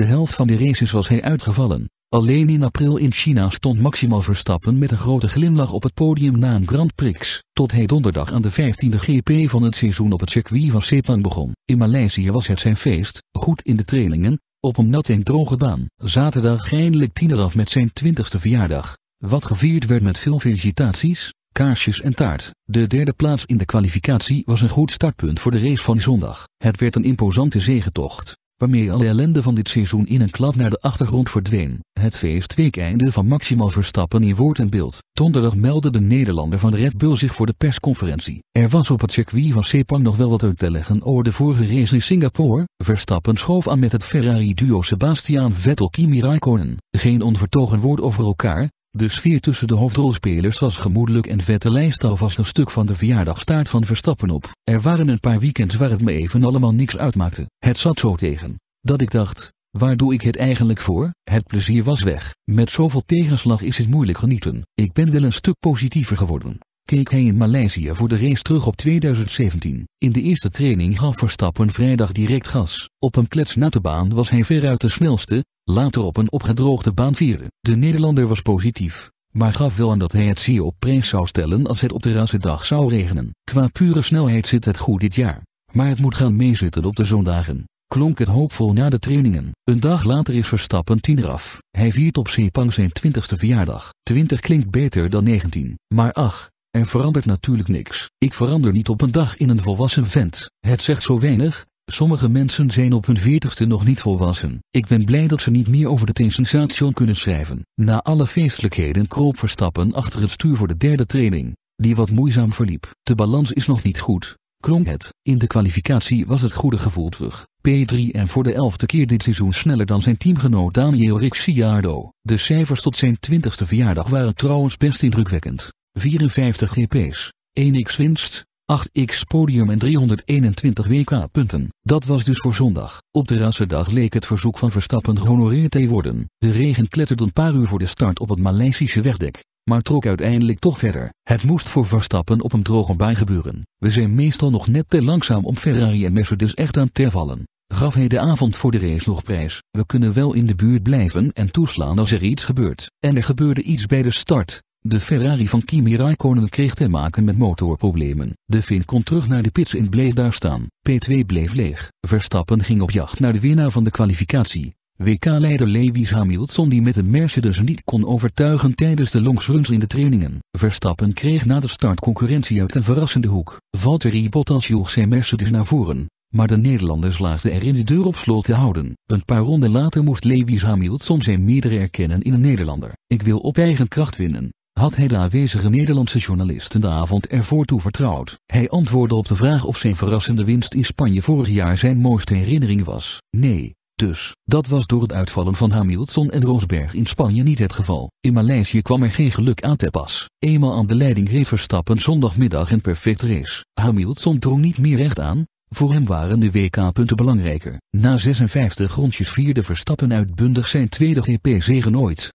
De helft van de races was hij uitgevallen. Alleen in april in China stond Maximo Verstappen met een grote glimlach op het podium na een Grand Prix, tot hij donderdag aan de 15e GP van het seizoen op het circuit van Sepang begon. In Maleisië was het zijn feest, goed in de trainingen, op een nat en droge baan. Zaterdag eindelijk tien eraf met zijn 20e verjaardag, wat gevierd werd met veel felicitaties, kaarsjes en taart. De derde plaats in de kwalificatie was een goed startpunt voor de race van zondag. Het werd een imposante zegentocht waarmee alle ellende van dit seizoen in een klap naar de achtergrond verdween. Het feestweekeinde van Maximaal Verstappen in woord en beeld. Donderdag meldde de Nederlander van Red Bull zich voor de persconferentie. Er was op het circuit van Sepang nog wel wat uit te leggen over de vorige race in Singapore. Verstappen schoof aan met het Ferrari-duo Sebastian Vettel-Kimi Raikkonen. Geen onvertogen woord over elkaar, de sfeer tussen de hoofdrolspelers was gemoedelijk en vette lijst alvast een stuk van de verjaardagstaart van Verstappen op. Er waren een paar weekends waar het me even allemaal niks uitmaakte. Het zat zo tegen, dat ik dacht, waar doe ik het eigenlijk voor? Het plezier was weg. Met zoveel tegenslag is het moeilijk genieten. Ik ben wel een stuk positiever geworden keek hij in Maleisië voor de race terug op 2017. In de eerste training gaf Verstappen vrijdag direct gas. Op een kletsnatte baan was hij veruit de snelste, later op een opgedroogde baan vierde. De Nederlander was positief, maar gaf wel aan dat hij het zeer op prijs zou stellen als het op de dag zou regenen. Qua pure snelheid zit het goed dit jaar, maar het moet gaan meezitten op de zondagen klonk het hoopvol na de trainingen. Een dag later is Verstappen tiener af. Hij viert op Sepang zijn 20ste verjaardag. 20 klinkt beter dan 19. Maar ach, er verandert natuurlijk niks. Ik verander niet op een dag in een volwassen vent. Het zegt zo weinig, sommige mensen zijn op hun veertigste nog niet volwassen. Ik ben blij dat ze niet meer over de sensation kunnen schrijven. Na alle feestelijkheden kroop Verstappen achter het stuur voor de derde training, die wat moeizaam verliep. De balans is nog niet goed, klonk het. In de kwalificatie was het goede gevoel terug. P3 en voor de elfde keer dit seizoen sneller dan zijn teamgenoot Daniel Ricciardo. De cijfers tot zijn twintigste verjaardag waren trouwens best indrukwekkend. 54 GP's, 1x winst, 8x podium en 321 WK-punten. Dat was dus voor zondag. Op de Rassendag leek het verzoek van Verstappen gehonoreerd te worden. De regen kletterde een paar uur voor de start op het Maleisische wegdek, maar trok uiteindelijk toch verder. Het moest voor Verstappen op een droge baan gebeuren. We zijn meestal nog net te langzaam om Ferrari en Mercedes echt aan te vallen. Gaf hij de avond voor de race nog prijs. We kunnen wel in de buurt blijven en toeslaan als er iets gebeurt. En er gebeurde iets bij de start. De Ferrari van Kimi Raikkonen kreeg te maken met motorproblemen. De Vin kon terug naar de pits en bleef daar staan. P2 bleef leeg. Verstappen ging op jacht naar de winnaar van de kwalificatie. WK-leider Lewis Hamilton die met de Mercedes niet kon overtuigen tijdens de longsruns in de trainingen. Verstappen kreeg na de start concurrentie uit een verrassende hoek. Valtteri Bottas joeg zijn Mercedes naar voren, maar de Nederlanders laagden erin de deur op slot te houden. Een paar ronden later moest Lewis Hamilton zijn meerdere erkennen in een Nederlander. Ik wil op eigen kracht winnen had hij de aanwezige Nederlandse journalisten de avond ervoor toevertrouwd. Hij antwoordde op de vraag of zijn verrassende winst in Spanje vorig jaar zijn mooiste herinnering was. Nee, dus, dat was door het uitvallen van Hamilton en Rosberg in Spanje niet het geval. In Maleisië kwam er geen geluk aan te pas. Eenmaal aan de leiding reed Verstappen zondagmiddag een perfect race. Hamilton drong niet meer recht aan, voor hem waren de WK-punten belangrijker. Na 56 rondjes vierde Verstappen uitbundig zijn tweede GP-zegen ooit.